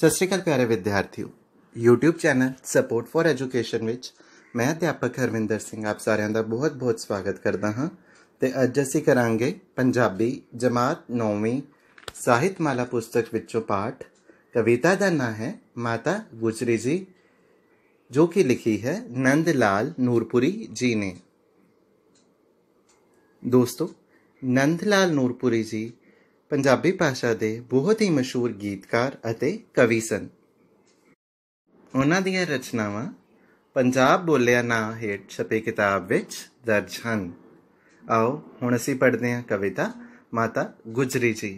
ਸਤਿ ਸ਼੍ਰੀ ਅਕਾਲ ਪਿਆਰੇ ਵਿਦਿਆਰਥੀਓ YouTube channel support for education ਵਿੱਚ ਮੈਂ ਅਧਿਆਪਕ ਹਰਵਿੰਦਰ ਸਿੰਘ ਆਪ ਸਾਰਿਆਂ ਦਾ ਬਹੁਤ-ਬਹੁਤ ਸਵਾਗਤ ਕਰਦਾ ਹਾਂ ਤੇ ਅੱਜ ਅਸੀਂ ਕਰਾਂਗੇ ਪੰਜਾਬੀ ਜਮਾਤ 9ਵੀਂ ਸਾਹਿਤ ਮਾਲਾ ਪੁਸਤਕ ਵਿੱਚੋਂ ਪਾਠ ਕਵਿਤਾ ਦਾ ਨਾਂ ਹੈ ਮਾਤਾ ਗੁਜਰੀ ਜੀ ਜੋ ਕਿ ਲਿਖੀ ਹੈ ਨੰਦ ਲਾਲ ਨੂਰਪੁਰੀ ਜੀ ਨੇ ਦੋਸਤੋ ਨੰਦ ਲਾਲ ਨੂਰਪੁਰੀ ਜੀ ਪੰਜਾਬੀ ਭਾਸ਼ਾ ਦੇ ਬਹੁਤ ਹੀ ਮਸ਼ਹੂਰ ਗੀਤਕਾਰ ਅਤੇ ਕਵੀ ਸਨ ਉਹਨਾਂ ਦੀਆਂ ਰਚਨਾਵਾਂ ਪੰਜਾਬ ਬੋਲਿਆ ਨਾ ਹੇਠ ਛਪੀ ਕਿਤਾਬ ਵਿੱਚ ਦਰਜ ਹਨ ਆਓ ਹੁਣ ਅਸੀਂ ਪੜ੍ਹਦੇ ਹਾਂ ਕਵਿਤਾ ਮਾਤਾ ਗੁਜਰੀ ਜੀ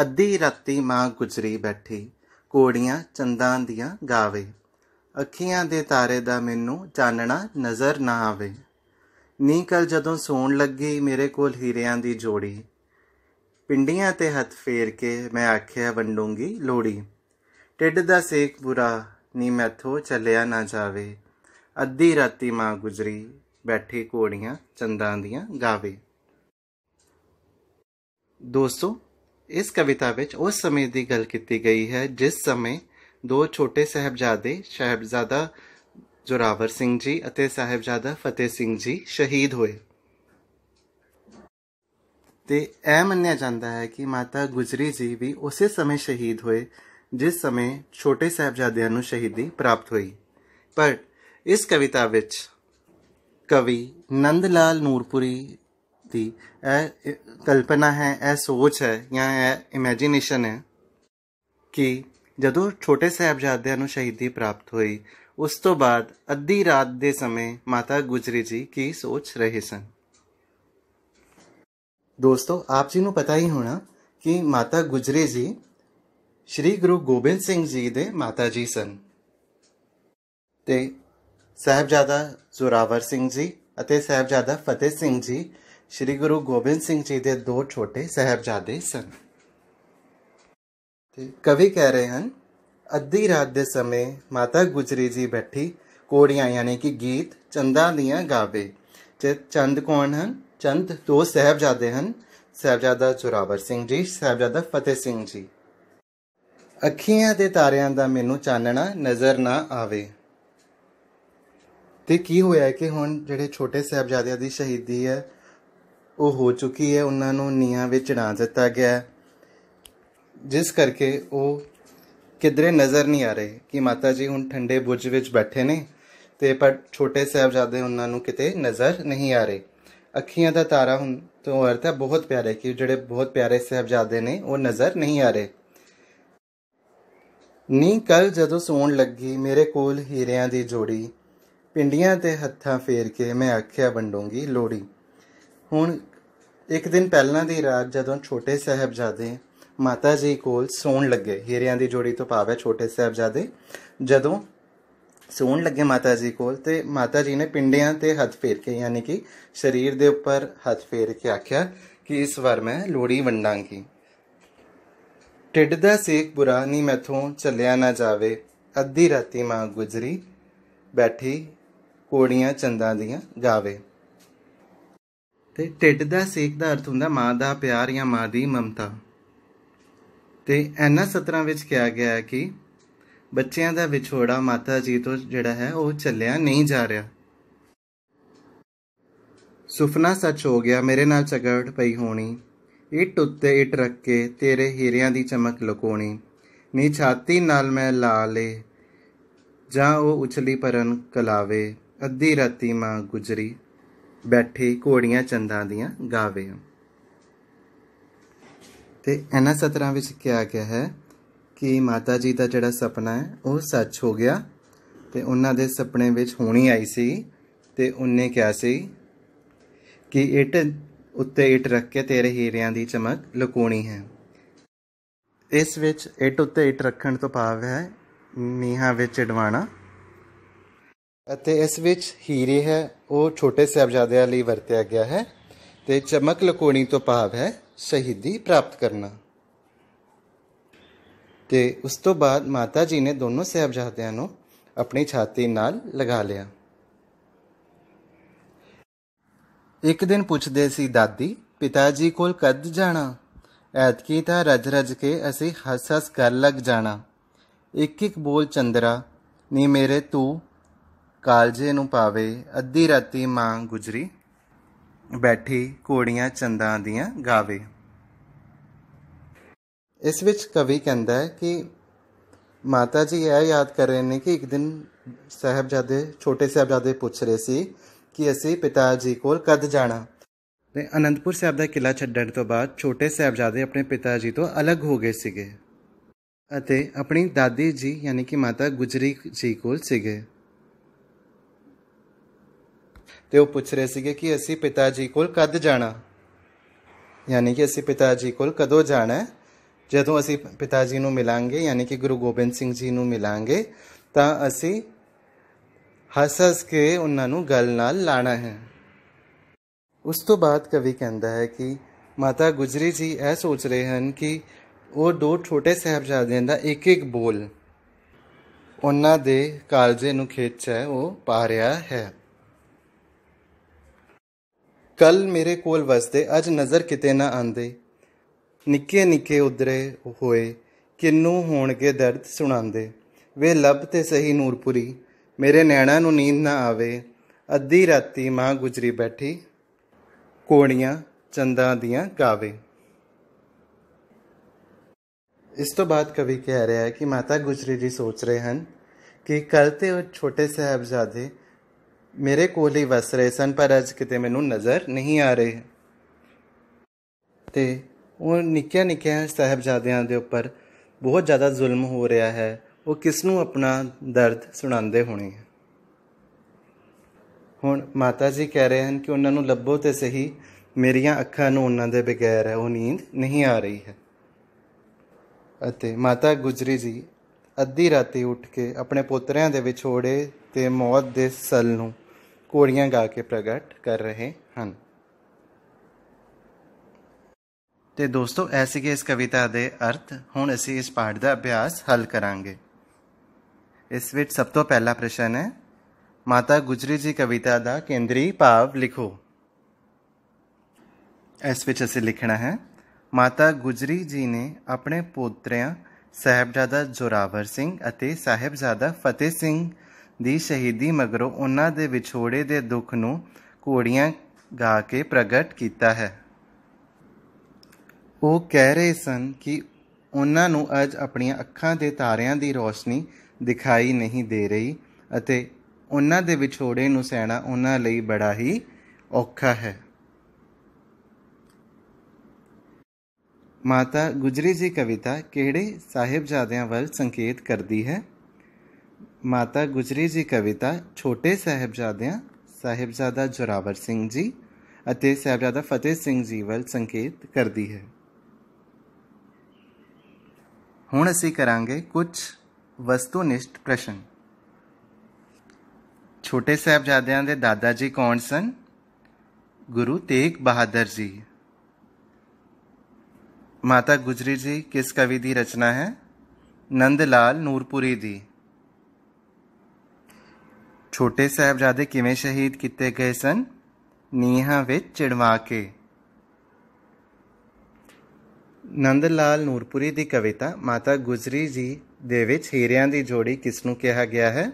ਅੱਧੀ ਰਾਤੀ ਮਾਂ ਗੁਜਰੀ ਬੈਠੀ ਕੋੜੀਆਂ ਚੰਦਾਂ ਦੀਆਂ ਗਾਵੇ ਅੱਖੀਆਂ ਦੇ ਤਾਰੇ ਦਾ ਮੈਨੂੰ ਚਾਨਣਾ ਨਜ਼ਰ ਨਾ ਆਵੇ ਨੀ ਕੱਲ ਜਦੋਂ ਸੌਣ ਲੱਗੀ ਮੇਰੇ ਕੋਲ ਹੀਰਿਆਂ ਦੀ ਜੋੜੀ ਪਿੰਡੀਆਂ ਤੇ ਹੱਥ ਫੇਰ ਕੇ ਮੈਂ ਆਖਿਆ ਵੰਡੂੰਗੀ ਲੋੜੀ ਟਿੱਡ ਦਾ ਸੇਕ ਬੁਰਾ ਨੀ ਮੈਥੋਂ ਚੱਲਿਆ ਨਾ ਜਾਵੇ ਅੱਧੀ ਰਾਤੀ ਮਾਂ ਗੁਜਰੀ ਬੈਠੀ ਕੋੜੀਆਂ ਚੰਦਾਂ ਦੀਆਂ ਗਾਵੇ ਦੋਸਤੋ ਇਸ ਕਵਿਤਾ ਵਿੱਚ ਉਸ ਸਮੇਂ ਦੀ ਗੱਲ ਕੀਤੀ ਗਈ ਹੈ ਜਿਸ ਸਮੇਂ ਦੋ ਛੋਟੇ ਸਹਬਜ਼ਾਦੇ ਸਹਬਜ਼ਾਦਾ ਜੋਰਾਵਰ ਸਿੰਘ ਜੀ ਅਤੇ ਸਾਹਿਬਜ਼ਾਦਾ ਫਤਿਹ ਸਿੰਘ ਜੀ ਸ਼ਹੀਦ ਹੋਏ ਤੇ ਇਹ ਮੰਨਿਆ ਜਾਂਦਾ ਹੈ ਕਿ ਮਾਤਾ ਗੁਜਰੀ ਜੀ ਵੀ ਉਸੇ ਸਮੇਂ ਸ਼ਹੀਦ ਹੋਏ ਜਿਸ ਸਮੇਂ ਛੋਟੇ ਸਾਹਿਬਜ਼ਾਦਿਆਂ ਨੂੰ ਸ਼ਹੀਦੀ ਪ੍ਰਾਪਤ ਹੋਈ ਪਰ ਇਸ ਕਵਿਤਾ ਵਿੱਚ ਕਵੀ ਨੰਦ ਲਾਲ ਨੂਰਪੁਰੀ ਦੀ ਇਹ ਕਲਪਨਾ ਹੈ ਇਹ ਸੋਚ ਹੈ ਜਾਂ ਇਹ ਇਮੇਜਿਨੇਸ਼ਨ ਹੈ ਕਿ ਜਦੋਂ ਛੋਟੇ ਸਾਹਿਬਜ਼ਾਦਿਆਂ ਨੂੰ ਸ਼ਹੀਦੀ ਪ੍ਰਾਪਤ ਹੋਈ ਉਸ ਤੋਂ ਬਾਅਦ ਅੱਧੀ ਰਾਤ ਦੇ ਸਮੇਂ ਮਾਤਾ ਗੁਜਰੀ ਜੀ ਕੀ ਸੋਚ ਰਹੇ ਸਨ ਦੋਸਤੋ ਆਪ ਜੀ ਨੂੰ ਪਤਾ ਹੀ ਹੋਣਾ ਕਿ ਮਾਤਾ ਗੁਜਰੀ ਜੀ ਸ੍ਰੀ ਗੁਰੂ ਗੋਬਿੰਦ ਸਿੰਘ ਜੀ ਦੇ ਮਾਤਾ ਜੀ ਸਨ ਤੇ ਸਹਿਬਜ਼ਾਦਾ ਜ਼ੋਰਾਵਰ ਸਿੰਘ ਜੀ ਅਤੇ ਸਹਿਬਜ਼ਾਦਾ ਫਤਿਹ ਸਿੰਘ ਜੀ ਸ੍ਰੀ ਗੁਰੂ ਗੋਬਿੰਦ ਸਿੰਘ ਜੀ ਦੇ ਦੋ ਛੋਟੇ ਸਹਿਬਜ਼ਾਦੇ ਸਨ ਤੇ ਕਵੀ ਕਹਿ ਰਹੇ ਹਨ ਅੱਧੀ ਰਾਤ ਦੇ ਸਮੇਂ ਮਾਤਾ ਗੁਜਰੀ ਜੀ ਬੈਠੀ ਕੋੜੀਆਂ ਯਾਨੀ ਕਿ ਗੀਤ ਚੰਦਾਂ ਦੀਆਂ ਗਾਵੇ ਤੇ ਚੰਦ ਕੌਣ ਹਨ ਚੰਦ ਦੋ ਸਹਿਬਜ਼ਾਦੇ ਹਨ ਸਹਿਬਜ਼ਾਦਾ ਚੁਰਾਵਰ ਸਿੰਘ ਜੀ ਸਹਿਬਜ਼ਾਦਾ ਫਤਿਹ ਸਿੰਘ ਜੀ ਅੱਖੀਆਂ ਦੇ ਤਾਰਿਆਂ ਦਾ ਮੈਨੂੰ ਚਾਨਣਾ ਨਜ਼ਰ ਨਾ ਆਵੇ ਤੇ ਕੀ ਹੋਇਆ ਕਿ ਹੁਣ ਜਿਹੜੇ ਛੋਟੇ ਸਹਿਬਜ਼ਾਦਿਆਂ ਦੀ ਸ਼ਹੀਦੀ ਹੈ ਉਹ ਹੋ ਚੁੱਕੀ ਹੈ ਉਹਨਾਂ ਨੂੰ ਨੀਹਾਂ ਵਿੱਚ ਚੜਾ ਦਿੱਤਾ ਗਿਆ ਜਿਸ ਕਰਕੇ ਉਹ ਕਿਧਰੇ ਨਜ਼ਰ ਨਹੀਂ ਆ ਰਹੇ ਕਿ ਮਾਤਾ ਜੀ ਹੁਣ ਠੰਡੇ ਬੁਰਜ ਵਿੱਚ ਬੈਠੇ ਨੇ ਤੇ ਪਰ ਛੋਟੇ ਸਹਿਬਜ਼ਾਦੇ ਉਹਨਾਂ ਨੂੰ ਕਿਤੇ ਨਜ਼ਰ ਨਹੀਂ ਆ ਰਹੇ ਅੱਖੀਆਂ ਦਾ ਤਾਰਾ ਹੁਣ ਤੋਂ ਅਰਥ ਹੈ ਬਹੁਤ ਪਿਆਰੇ ਕਿ ਜਿਹੜੇ ਬਹੁਤ ਪਿਆਰੇ ਸਹਿਬਜ਼ਾਦੇ ਨੇ ਉਹ ਨਜ਼ਰ ਨਹੀਂ ਆ ਰਹੇ ਨੀ ਕੱਲ ਜਦੋਂ ਸੌਣ ਲੱਗੀ ਮੇਰੇ ਕੋਲ ਹੀਰਿਆਂ ਦੀ ਜੋੜੀ ਪਿੰਡੀਆਂ ਤੇ ਹੱਥਾਂ ਫੇਰ ਕੇ ਮੈਂ ਆਖਿਆ ਵੰਡੂੰਗੀ ਲੋੜੀ ਹੁਣ ਇੱਕ ਦਿਨ ਪਹਿਲਾਂ ਦੀ ਰਾਤ ਜਦੋਂ ਛੋਟੇ ਸਹਿਬਜ਼ਾਦੇ ਮਾਤਾ ਜੀ ਕੋਲ ਸੌਣ ਲੱਗੇ ਹੀਰਿਆਂ ਦੀ ਜੋੜੀ ਤੋਂ ਪਾਵੇ ਛੋਟੇ ਸਹਿਬਜ਼ਾਦੇ ਜਦੋਂ ਸੌਣ ਲੱਗੇ ਮਾਤਾ ਜੀ ਕੋਲ ਤੇ ਮਾਤਾ ਜੀ ਨੇ ਪਿੰਡਿਆਂ ਤੇ ਹੱਥ ਫੇਰ ਕੇ ਯਾਨੀ ਕਿ ਸਰੀਰ ਦੇ ਉੱਪਰ ਹੱਥ ਫੇਰ ਕੇ ਆਖਿਆ ਕਿ ਇਸ ਵਾਰ ਮੈਂ ਲੋੜੀ ਵੰਡਾਂਗੀ ਟਿੱਡ ਦਾ ਸੇਕ ਬੁਰਾ ਨਹੀਂ ਮੈਥੋਂ ਚੱਲਿਆ ਨਾ ਜਾਵੇ ਅੱਧੀ ਰਾਤੀ ਮਾਂ ਗੁਜਰੀ ਬੈਠੀ ਕੋੜੀਆਂ ਚੰਦਾਂ ਦੀਆਂ ਗਾਵੇ ਤੇ ਟਿੱਡ ਦਾ ਸੇਕ ਦਾ ਅਰਥ ਹੁੰਦਾ ਮਾਂ ਦਾ ਪਿਆਰ ਜਾਂ ਮਾਂ ਦੀ ਮਮਤਾ ਤੇ ਐਨਾ ਸਤਰਾਂ ਵਿੱਚ ਕਿਹਾ ਗਿਆ ਹੈ ਕਿ ਬੱਚਿਆਂ ਦਾ ਵਿਛੋੜਾ ਮਾਤਾ ਜੀ ਤੋਂ ਜਿਹੜਾ ਹੈ ਉਹ ਚੱਲਿਆ ਨਹੀਂ ਜਾ ਰਿਹਾ ਸੁਪਨਾ ਸੱਚ ਹੋ ਗਿਆ ਮੇਰੇ ਨਾਲ ਚਗੜ ਪਈ ਹੋਣੀ ਇਟ ਉੱਤੇ ਇਟ ਰੱਖ ਕੇ ਤੇਰੇ ਹੀਰਿਆਂ ਦੀ ਚਮਕ ਲੁਕੋਣੀ ਨੀ ਛਾਤੀ ਨਾਲ ਮੈਂ ਲਾ ਲੇ ਜਾਂ ਉਹ ਉਛਲੀ ਪਰਨ ਕਲਾਵੇ ਅੱਧੀ ਰਾਤੀ ਮਾਂ ਗੁਜਰੀ ਬੈਠੀ ਘੋੜੀਆਂ ਚੰਦਾਂ ਦੀਆਂ ਗਾਵੇ ਤੇ ਇਹਨਾਂ 17 ਵਿੱਚ ਕਿਹਾ ਗਿਆ ਹੈ ਕਿ ਮਾਤਾ ਜੀ ਦਾ ਜਿਹੜਾ ਸੁਪਨਾ ਹੈ ਉਹ ਸੱਚ ਹੋ ਗਿਆ ਤੇ ਉਹਨਾਂ ਦੇ ਸੁਪਨੇ ਵਿੱਚ ਹੋਣੀ ਆਈ ਸੀ ਤੇ ਉਹਨੇ ਕਿਹਾ ਸੀ ਕਿ ਇਟ ਉੱਤੇ ਇਟ ਰੱਖ ਕੇ ਤੇਰੇ ਹੀਰਿਆਂ ਦੀ ਚਮਕ ਲੁਕੋਣੀ ਹੈ ਇਸ ਵਿੱਚ ਇਟ ਉੱਤੇ ਇਟ ਰੱਖਣ ਤੋਂ ਭਾਵ ਹੈ ਨੀਹਾਂ ਵਿੱਚ ਡਵਾਣਾ ਅਤੇ ਇਸ ਵਿੱਚ ਹੀਰੇ ਹੈ ਉਹ ਛੋਟੇ ਸਹਿਬਜ਼ਾਦਿਆਂ ਲਈ ਵਰਤਿਆ ਗਿਆ ਹੈ ਤੇ ਚਮਕ ਲਕੋਣੀ ਤੋਂ ਭਾਵ ਹੈ ਸ਼ਹੀਦੀ ਪ੍ਰਾਪਤ ਕਰਨਾ ਤੇ ਉਸ ਤੋਂ ਬਾਅਦ ਮਾਤਾ ਜੀ ਨੇ ਦੋਨੋਂ ਸਹਿਬਜ਼ਾਦਿਆਂ ਨੂੰ ਆਪਣੀ ਛਾਤੀ ਨਾਲ ਲਗਾ ਲਿਆ ਇੱਕ ਦਿਨ ਪੁੱਛਦੇ ਸੀ ਦਾਦੀ ਪਿਤਾ ਜੀ ਕੋਲ ਕਦ ਜਾਣਾ ਐਤਕੀ ਤਾਂ ਰਜ ਰਜ ਕੇ ਅਸੀਂ ਹੱਸ ਹੱਸ ਕਰ ਲੱਗ ਜਾਣਾ ਇੱਕ ਇੱਕ ਬੋਲ ਚੰਦਰਾ ਨੀ ਮੇਰੇ ਤੂੰ ਕਾਲਜੇ ਨੂੰ ਪਾਵੇ ਅੱਧੀ ਰਾਤੀ ਮਾਂ ਗੁਜਰੀ ਬੈਠੀ ਕੋੜੀਆਂ ਚੰਦਾਂ ਦੀਆਂ ਗਾਵੇ ਇਸ ਵਿੱਚ ਕਵੀ ਕਹਿੰਦਾ ਹੈ ਕਿ ਮਾਤਾ ਜੀ ਇਹ ਯਾਦ ਕਰ ਰਹੇ ਨੇ ਕਿ ਇੱਕ ਦਿਨ ਸਹਬਜ਼ਾਦੇ ਛੋਟੇ ਸਹਬਜ਼ਾਦੇ ਪੁੱਛ ਰਹੇ ਸੀ ਕਿ ਅਸੀਂ ਪਿਤਾ ਜੀ ਕੋਲ ਕਦ ਜਾਣਾ ਤੇ ਅਨੰਦਪੁਰ ਸਾਹਿਬ ਦਾ ਕਿਲਾ ਛੱਡਣ ਤੋਂ ਬਾਅਦ ਛੋਟੇ ਸਹਬਜ਼ਾਦੇ ਆਪਣੇ ਪਿਤਾ ਜੀ ਤੋਂ ਅਲੱਗ ਹੋ ਗਏ ਸੀਗੇ ਅਤੇ ਆਪਣੀ ਦਾਦੀ ਜੀ ਯਾਨੀ ਕਿ ਮਾਤਾ ਗੁਜਰੀ ਜੀ ਕੋਲ ਸੀਗੇ ਤੇ ਉਹ ਪੁੱਛ ਰਹੇ ਸੀਗੇ ਕਿ ਅਸੀਂ ਪਿਤਾ ਜੀ ਕੋਲ ਕਦ ਜਾਣਾ ਯਾਨੀ ਕਿ ਅਸੀਂ ਪਿਤਾ ਜੀ ਕੋਲ ਕਦੋਂ ਜਾਣਾ ਜਦੋਂ ਅਸੀਂ ਪਿਤਾ ਜੀ ਨੂੰ ਮਿਲਾਂਗੇ ਯਾਨੀ ਕਿ ਗੁਰੂ ਗੋਬਿੰਦ ਸਿੰਘ ਜੀ ਨੂੰ ਮਿਲਾਂਗੇ ਤਾਂ ਅਸੀਂ ਹੱਸ-ਹੱਸ ਕੇ ਉਹਨਾਂ ਨੂੰ ਗੱਲ ਨਾਲ ਲਾਣਾ ਹੈ ਉਸ ਤੋਂ ਬਾਅਦ ਕਵੀ ਕਹਿੰਦਾ ਹੈ ਕਿ ਮਾਤਾ ਗੁਜਰੀ ਜੀ ਇਹ ਸੋਚ ਰਹੇ ਹਨ ਕਿ ਉਹ ਦੋ ਛੋਟੇ ਸਹਬਜ਼ਾਦਿਆਂ ਦਾ ਇੱਕ ਇੱਕ ਬੋਲ ਉਹਨਾਂ ਦੇ ਕਾਲਜੇ ਨੂੰ ਖੇਚਾ ਉਹ ਪਾ ਰਿਹਾ ਹੈ ਕੱਲ ਮੇਰੇ ਕੋਲ ਵਸਦੇ ਅੱਜ ਨਜ਼ਰ ਕਿਤੇ ਨਾ ਆਂਦੇ ਨਿੱਕੇ ਨਿੱਕੇ ਉਧਰੇ ਹੋਏ ਕਿੰਨੂ ਹੋਣਗੇ ਦਰਦ ਸੁਣਾਉਂਦੇ ਵੇ ਲੱਭ ਤੇ ਸਹੀ ਨੂਰਪੁਰੀ ਮੇਰੇ ਨੈਣਾ ਨੂੰ ਨੀਂਦ ਨਾ ਆਵੇ ਅੱਧੀ ਰਾਤੀ ਮਾਂ ਗੁਜਰੀ ਬੈਠੀ ਕੋਣੀਆਂ ਚੰਦਾਂ ਦੀਆਂ ਗਾਵੇ ਇਸ ਤੋਂ ਬਾਅਦ ਕਵੀ ਕਹਿ ਰਿਹਾ ਹੈ ਕਿ ਮਾਤਾ ਗੁਜਰੀ ਜੀ ਸੋਚ ਰਹੇ ਹਨ ਕਿ ਕਰਤੇ ਉਹ ਛੋਟੇ ਸਹਿਬਜ਼ਾਦੇ ਮੇਰੇ ਕੋਲ ਹੀ ਵਸ ਰਹੇ ਸਨ ਪਰ ਅੱਜ ਕਿਤੇ ਮੈਨੂੰ ਨਜ਼ਰ ਨਹੀਂ ਆ ਰਹੇ ਤੇ ਉਹ ਨਿੱਕਿਆ ਨਿੱਕਿਆ ਸਹਬਜ਼ਾਦਿਆਂ ਦੇ ਉੱਪਰ ਬਹੁਤ ਜ਼ਿਆਦਾ ਜ਼ੁਲਮ ਹੋ ਰਿਹਾ ਹੈ ਉਹ ਕਿਸ ਨੂੰ ਆਪਣਾ ਦਰਦ ਸੁਣਾਉਂਦੇ ਹੋਣੇ ਹੁਣ ਮਾਤਾ ਜੀ ਕਹਿ ਰਹੇ ਹਨ ਕਿ ਉਹਨਾਂ ਨੂੰ ਲੱਭੋ ਤੇ ਸਹੀ ਮੇਰੀਆਂ ਅੱਖਾਂ ਨੂੰ ਉਹਨਾਂ ਦੇ ਬਗੈਰ ਉਹ ਨੀਂਦ ਨਹੀਂ ਆ ਰਹੀ ਹੈ ਅਤੇ ਮਾਤਾ ਗੁਜਰੀ ਜੀ ਅੱਧੀ ਰਾਤੀ ਉੱਠ ਕੇ ਆਪਣੇ ਪੋਤਰਿਆਂ ਦੇ ਵਿਛੋੜੇ ਤੇ ਮੌਤ ਦੇ ਸਲ ਨੂੰ ਕੋੜੀਆਂ ਗਾ ਕੇ ਪ੍ਰਗਟ ਕਰ ਰਹੇ ਹਨ ਤੇ ਦੋਸਤੋ ਐਸੀ ਕੇ ਇਸ ਕਵਿਤਾ ਦੇ ਅਰਥ ਹੁਣ ਅਸੀਂ ਇਸ ਪਾਠ ਦਾ ਅਭਿਆਸ ਹੱਲ ਕਰਾਂਗੇ ਇਸ ਵਿੱਚ ਸਭ ਤੋਂ ਪਹਿਲਾ ਪ੍ਰਸ਼ਨ ਹੈ ਮਾਤਾ ਗੁਜਰੀ ਜੀ ਕਵਿਤਾ ਦਾ ਕੇਂਦਰੀ ਭਾਵ ਲਿਖੋ ਇਸ ਵਿੱਚ ਅਸੀਂ ਲਿਖਣਾ ਹੈ ਮਾਤਾ ਗੁਜਰੀ ਜੀ ਨੇ ਆਪਣੇ ਪੋਤਰਿਆਂ ਸਹਿਬਜ਼ਾਦਾ ਜੋਰਾਵਰ ਸਿੰਘ ਅਤੇ ਸਹਿਬਜ਼ਾਦਾ ਫਤਿਹ ਸਿੰਘ ਦੀ ਸ਼ਹੀਦੀ ਮਗਰੋਂ ਉਹਨਾਂ ਦੇ ਵਿਛੋੜੇ ਦੇ ਦੁੱਖ ਨੂੰ ਘੋੜੀਆਂ ਗਾ ਕੇ ਪ੍ਰਗਟ ਕੀਤਾ ਹੈ ਉਹ ਕਹਿ ਰਹੇ ਸਨ ਕਿ ਉਹਨਾਂ ਨੂੰ ਅੱਜ ਆਪਣੀਆਂ ਅੱਖਾਂ ਦੇ ਤਾਰਿਆਂ ਦੀ ਰੋਸ਼ਨੀ ਦਿਖਾਈ ਨਹੀਂ ਦੇ ਰਹੀ ਅਤੇ ਉਹਨਾਂ ਦੇ ਵਿਛੋੜੇ ਨੂੰ ਸਹਿਣਾ ਉਹਨਾਂ ਲਈ ਬੜਾ ਹੀ ਔਖਾ ਹੈ ਮਾਤਾ ਗੁਜਰੀ ਜੀ ਕਵਿਤਾ ਕਿਹੜੇ ਸਾਹਿਬਜ਼ਾਦਿਆਂ ਵੱਲ ਸੰਕੇਤ ਕਰਦੀ ਹੈ ਮਾਤਾ ਗੁਜਰੀ ਜੀ ਕਵਿਤਾ ਛੋਟੇ ਸਹਿਬਜ਼ਾਦਿਆਂ ਸਹਿਬਜ਼ਾਦਾ ਜੋਰਾਵਰ ਸਿੰਘ ਜੀ ਅਤੇ ਸਹਿਬਜ਼ਾਦਾ ਫਤਿਹ ਸਿੰਘ ਜੀ ਵੱਲ ਸੰਕੇਤ ਕਰਦੀ ਹੈ ਹੁਣ ਅਸੀਂ ਕਰਾਂਗੇ ਕੁਝ ਵਸਤੂਨਿਸ਼ਟ ਪ੍ਰਸ਼ਨ ਛੋਟੇ ਸਹਿਬਜ਼ਾਦਿਆਂ ਦੇ ਦਾਦਾ ਜੀ ਕੌਣ ਸਨ ਗੁਰੂ ਤੇਗ ਬਹਾਦਰ ਜੀ ਮਾਤਾ ਗੁਜਰੀ ਜੀ ਕਿਸ ਕਵੀ ਦੀ ਰਚਨਾ ਹੈ ਨੰਦ ਲਾਲ ਨੂਰਪੁਰੀ ਦੀ ਛੋਟੇ ਸਹਿਬਜ਼ਾਦੇ ਕਿਵੇਂ ਸ਼ਹੀਦ ਕੀਤੇ ਗਏ ਸਨ ਨੀਹਾਂ ਵਿੱਚ ਚਿੜਵਾ ਕੇ ਨੰਦ ਲਾਲ ਨੂਰਪੁਰੀ ਦੀ ਕਵਿਤਾ ਮਾਤਾ ਗੁਜਰੀ ਜੀ ਦੇ ਵਿੱਚ ਹੀਰਿਆਂ ਦੀ ਜੋੜੀ ਕਿਸ ਨੂੰ ਕਿਹਾ ਗਿਆ ਹੈ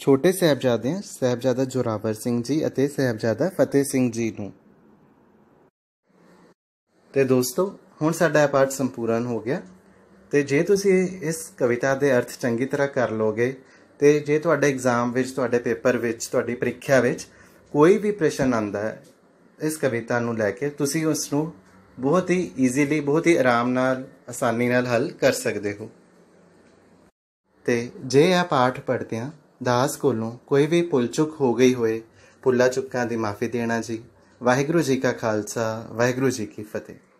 ਛੋਟੇ ਸਹਿਬਜ਼ਾਦੇ ਸਹਿਬਜ਼ਾਦਾ ਜੁਰਾਵਰ ਸਿੰਘ ਜੀ ਅਤੇ ਸਹਿਬਜ਼ਾਦਾ ਫਤਿਹ ਸਿੰਘ ਜੀ ਨੂੰ ਤੇ ਦੋਸਤੋ ਹੁਣ ਸਾਡਾ ਪਾਠ ਸੰਪੂਰਨ ਹੋ ਗਿਆ ਤੇ ਜੇ ਤੁਸੀਂ ਇਸ ਕਵਿਤਾ ਦੇ ਅਰਥ ਚੰਗੀ ਤਰ੍ਹਾਂ ਕਰ ਲੋਗੇ ਤੇ ਜੇ ਤੁਹਾਡੇ ਐਗਜ਼ਾਮ ਵਿੱਚ ਤੁਹਾਡੇ ਪੇਪਰ ਵਿੱਚ ਤੁਹਾਡੀ ਪ੍ਰੀਖਿਆ ਵਿੱਚ ਕੋਈ ਵੀ ਪ੍ਰਸ਼ਨ ਆਂਦਾ ਹੈ ਇਸ ਕਵਿਤਾ ਨੂੰ ਲੈ ਕੇ ਤੁਸੀਂ ਉਸ ਨੂੰ ਬਹੁਤ ਹੀ ਈਜ਼ੀਲੀ ਬਹੁਤ ਹੀ ਆਰਾਮ ਨਾਲ ਆਸਾਨੀ ਨਾਲ ਹੱਲ ਕਰ ਸਕਦੇ ਹੋ ਤੇ ਜੇ ਇਹ ਪਾਠ ਪੜ੍ਹਦੇ ਆ ਦਾਸ ਕੋਲੋਂ ਕੋਈ ਵੀ ਭੁੱਲ ਚੁੱਕ ਹੋ ਗਈ ਹੋਏ ਪੁੱਲਾ ਚੁੱਕਾਂ ਦੀ ਮਾਫੀ ਦੇਣਾ ਜੀ ਵਾਹਿਗੁਰੂ ਜੀ ਕਾ ਖਾਲਸਾ ਵਾਹਿਗੁਰੂ ਜੀ ਕੀ ਫਤਿਹ